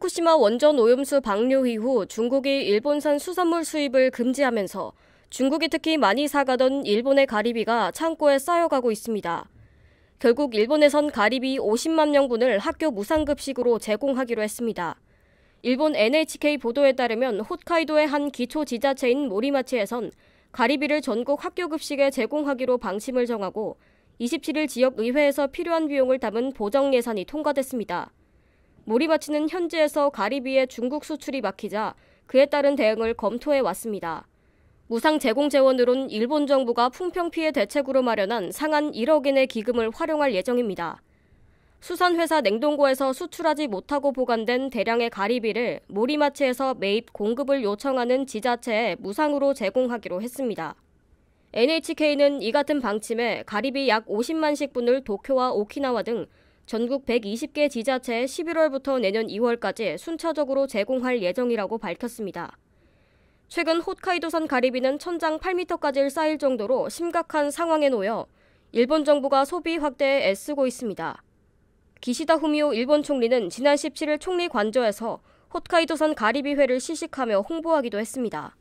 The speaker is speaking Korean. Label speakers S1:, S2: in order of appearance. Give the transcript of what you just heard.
S1: 후쿠시마 원전 오염수 방류 이후 중국이 일본산 수산물 수입을 금지하면서 중국이 특히 많이 사가던 일본의 가리비가 창고에 쌓여가고 있습니다. 결국 일본에선 가리비 50만 명분을 학교 무상급식으로 제공하기로 했습니다. 일본 NHK 보도에 따르면 홋카이도의 한 기초 지자체인 모리마치에선 가리비를 전국 학교 급식에 제공하기로 방침을 정하고 27일 지역 의회에서 필요한 비용을 담은 보정 예산이 통과됐습니다. 모리바치는 현지에서 가리비의 중국 수출이 막히자 그에 따른 대응을 검토해 왔습니다. 무상 제공 재원으론 일본 정부가 풍평 피해 대책으로 마련한 상한 1억엔의 기금을 활용할 예정입니다. 수산회사 냉동고에서 수출하지 못하고 보관된 대량의 가리비를 모리마치에서 매입 공급을 요청하는 지자체에 무상으로 제공하기로 했습니다. NHK는 이 같은 방침에 가리비 약5 0만식 분을 도쿄와 오키나와 등 전국 120개 지자체에 11월부터 내년 2월까지 순차적으로 제공할 예정이라고 밝혔습니다. 최근 홋카이도산 가리비는 천장 8m까지 쌓일 정도로 심각한 상황에 놓여 일본 정부가 소비 확대에 애쓰고 있습니다. 기시다 후미오 일본 총리는 지난 17일 총리 관저에서 홋카이도산 가리비회를 시식하며 홍보하기도 했습니다.